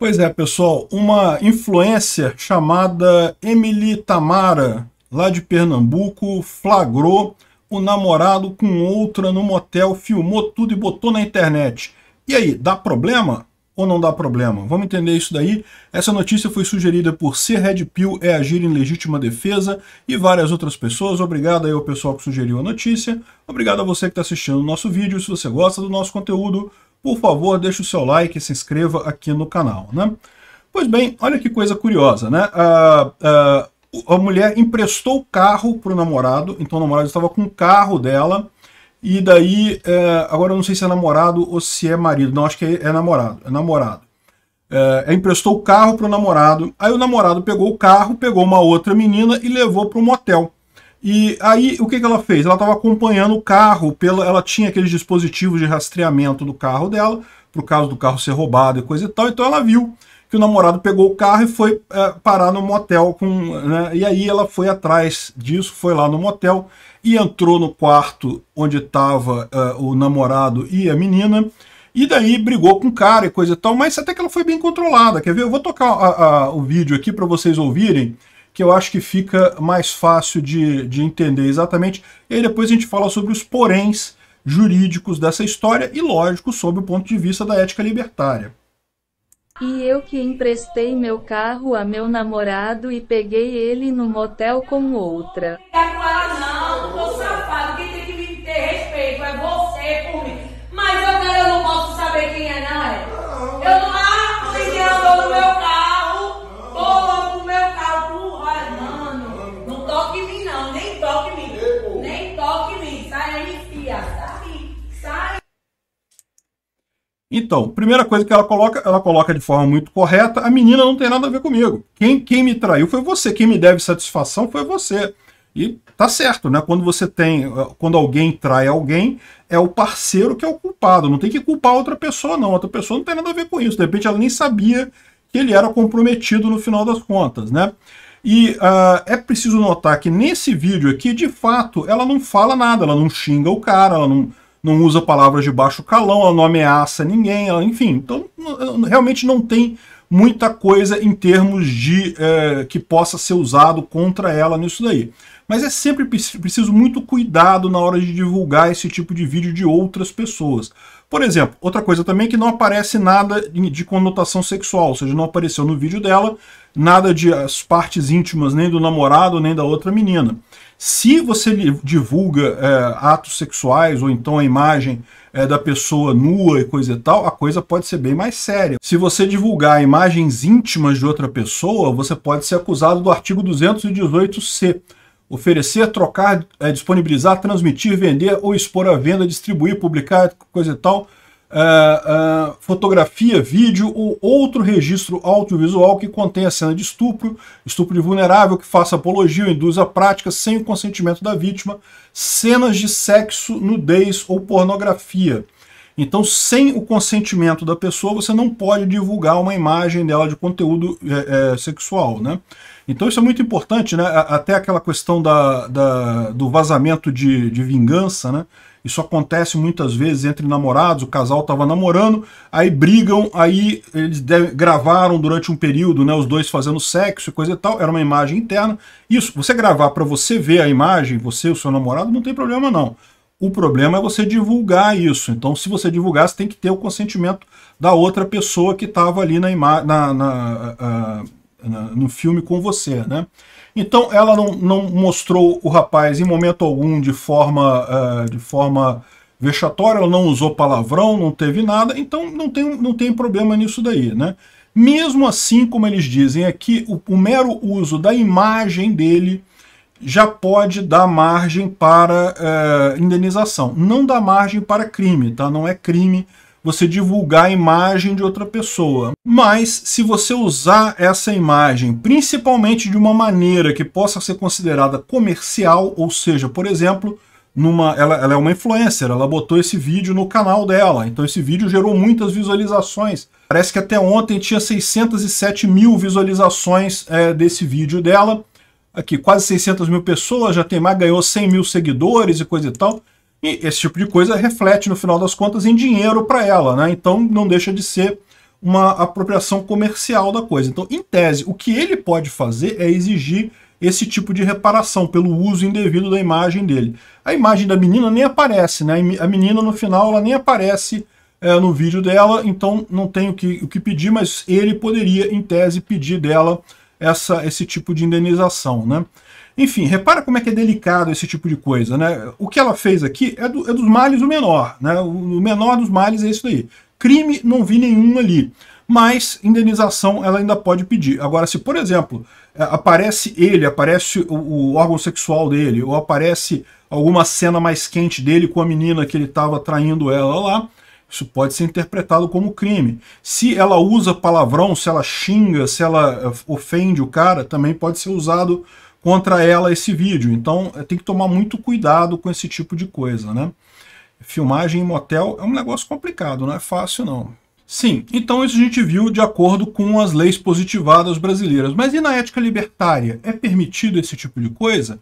Pois é, pessoal, uma influencer chamada Emily Tamara, lá de Pernambuco, flagrou o namorado com outra no motel, filmou tudo e botou na internet. E aí, dá problema ou não dá problema? Vamos entender isso daí. Essa notícia foi sugerida por ser Red Pill é agir em legítima defesa e várias outras pessoas. Obrigado aí ao pessoal que sugeriu a notícia. Obrigado a você que está assistindo o nosso vídeo. Se você gosta do nosso conteúdo, por favor, deixe o seu like e se inscreva aqui no canal. Né? Pois bem, olha que coisa curiosa, né? a ah, a ah, a mulher emprestou o carro para o namorado, então o namorado estava com o carro dela, e daí, é, agora eu não sei se é namorado ou se é marido, não, acho que é, é namorado, é namorado. É, emprestou o carro para o namorado, aí o namorado pegou o carro, pegou uma outra menina e levou para o motel. E aí, o que, que ela fez? Ela estava acompanhando o carro, pela, ela tinha aqueles dispositivos de rastreamento do carro dela, para o caso do carro ser roubado e coisa e tal, então ela viu que o namorado pegou o carro e foi é, parar no motel com. Né? E aí ela foi atrás disso, foi lá no motel e entrou no quarto onde estava é, o namorado e a menina. E daí brigou com o cara e coisa e tal, mas até que ela foi bem controlada. Quer ver? Eu vou tocar a, a, o vídeo aqui para vocês ouvirem que eu acho que fica mais fácil de, de entender exatamente. E aí depois a gente fala sobre os poréns jurídicos dessa história e, lógico, sob o ponto de vista da ética libertária. E eu que emprestei meu carro a meu namorado e peguei ele no motel com outra. Então, primeira coisa que ela coloca, ela coloca de forma muito correta: a menina não tem nada a ver comigo. Quem, quem me traiu foi você. Quem me deve satisfação foi você. E tá certo, né? Quando você tem, quando alguém trai alguém, é o parceiro que é o culpado. Não tem que culpar outra pessoa, não. Outra pessoa não tem nada a ver com isso. De repente, ela nem sabia que ele era comprometido no final das contas, né? E uh, é preciso notar que nesse vídeo aqui, de fato, ela não fala nada, ela não xinga o cara, ela não, não usa palavras de baixo calão, ela não ameaça ninguém, ela, enfim. Então, realmente não tem muita coisa em termos de é, que possa ser usado contra ela nisso daí. Mas é sempre preciso muito cuidado na hora de divulgar esse tipo de vídeo de outras pessoas. Por exemplo, outra coisa também é que não aparece nada de conotação sexual, ou seja, não apareceu no vídeo dela nada de as partes íntimas nem do namorado nem da outra menina. Se você divulga é, atos sexuais ou então a imagem é, da pessoa nua e coisa e tal, a coisa pode ser bem mais séria. Se você divulgar imagens íntimas de outra pessoa, você pode ser acusado do artigo 218c, oferecer, trocar, é, disponibilizar, transmitir, vender ou expor à venda, distribuir, publicar, coisa e tal, é, é, fotografia, vídeo ou outro registro audiovisual que contenha cena de estupro, estupro de vulnerável, que faça apologia ou induza a prática sem o consentimento da vítima, cenas de sexo, nudez ou pornografia. Então, sem o consentimento da pessoa, você não pode divulgar uma imagem dela de conteúdo é, é, sexual, né? Então isso é muito importante, né? Até aquela questão da, da do vazamento de, de vingança, né? Isso acontece muitas vezes entre namorados, o casal estava namorando, aí brigam, aí eles gravaram durante um período, né, os dois fazendo sexo e coisa e tal, era uma imagem interna. Isso, você gravar para você ver a imagem, você e o seu namorado, não tem problema não. O problema é você divulgar isso. Então, se você divulgar, você tem que ter o consentimento da outra pessoa que estava ali na, na, na, na, no filme com você, né? Então, ela não, não mostrou o rapaz em momento algum de forma, uh, de forma vexatória, ela não usou palavrão, não teve nada, então não tem, não tem problema nisso daí, né? Mesmo assim, como eles dizem aqui, o, o mero uso da imagem dele já pode dar margem para eh, indenização. Não dá margem para crime, tá? Não é crime você divulgar a imagem de outra pessoa. Mas se você usar essa imagem, principalmente de uma maneira que possa ser considerada comercial, ou seja, por exemplo, numa, ela, ela é uma influencer, ela botou esse vídeo no canal dela, então esse vídeo gerou muitas visualizações. Parece que até ontem tinha 607 mil visualizações é, desse vídeo dela, aqui, quase 600 mil pessoas, já tem mais, ganhou 100 mil seguidores e coisa e tal. E esse tipo de coisa reflete, no final das contas, em dinheiro para ela, né? Então não deixa de ser uma apropriação comercial da coisa. Então, em tese, o que ele pode fazer é exigir esse tipo de reparação pelo uso indevido da imagem dele. A imagem da menina nem aparece, né? A menina, no final, ela nem aparece é, no vídeo dela, então não tem o que, o que pedir, mas ele poderia, em tese, pedir dela essa, esse tipo de indenização. Né? Enfim, repara como é que é delicado esse tipo de coisa. Né? O que ela fez aqui é, do, é dos males o menor. Né? O menor dos males é isso aí. Crime, não vi nenhum ali. Mas indenização ela ainda pode pedir. Agora, se, por exemplo, é, aparece ele, aparece o, o órgão sexual dele, ou aparece alguma cena mais quente dele com a menina que ele estava traindo ela lá, isso pode ser interpretado como crime. Se ela usa palavrão, se ela xinga, se ela eh, ofende o cara, também pode ser usado contra ela esse vídeo. Então eh, tem que tomar muito cuidado com esse tipo de coisa, né? Filmagem em motel é um negócio complicado, não é fácil não. Sim, então isso a gente viu de acordo com as leis positivadas brasileiras. Mas e na ética libertária? É permitido esse tipo de coisa?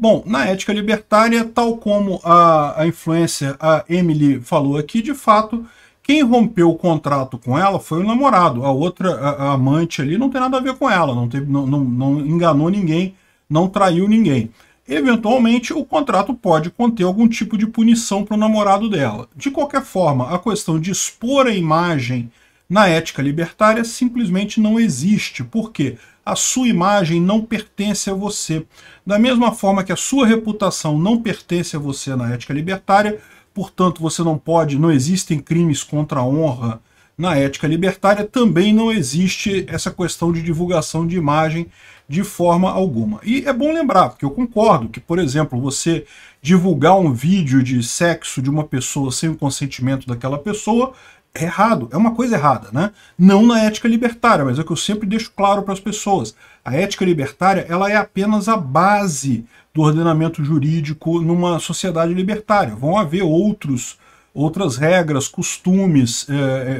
Bom, na ética libertária, tal como a, a influência a Emily falou aqui, de fato, quem rompeu o contrato com ela foi o namorado. A outra a, a amante ali não tem nada a ver com ela, não, teve, não, não, não enganou ninguém, não traiu ninguém. Eventualmente, o contrato pode conter algum tipo de punição para o namorado dela. De qualquer forma, a questão de expor a imagem na ética libertária simplesmente não existe. Por quê? a sua imagem não pertence a você. Da mesma forma que a sua reputação não pertence a você na ética libertária, portanto você não pode, não existem crimes contra a honra na ética libertária, também não existe essa questão de divulgação de imagem de forma alguma. E é bom lembrar, porque eu concordo que, por exemplo, você divulgar um vídeo de sexo de uma pessoa sem o consentimento daquela pessoa é errado, é uma coisa errada, né? Não na ética libertária, mas é o que eu sempre deixo claro para as pessoas. A ética libertária ela é apenas a base do ordenamento jurídico numa sociedade libertária. Vão haver outros, outras regras, costumes, é,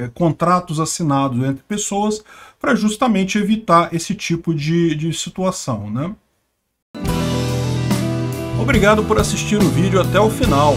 é, contratos assinados entre pessoas para justamente evitar esse tipo de, de situação, né? Obrigado por assistir o vídeo até o final.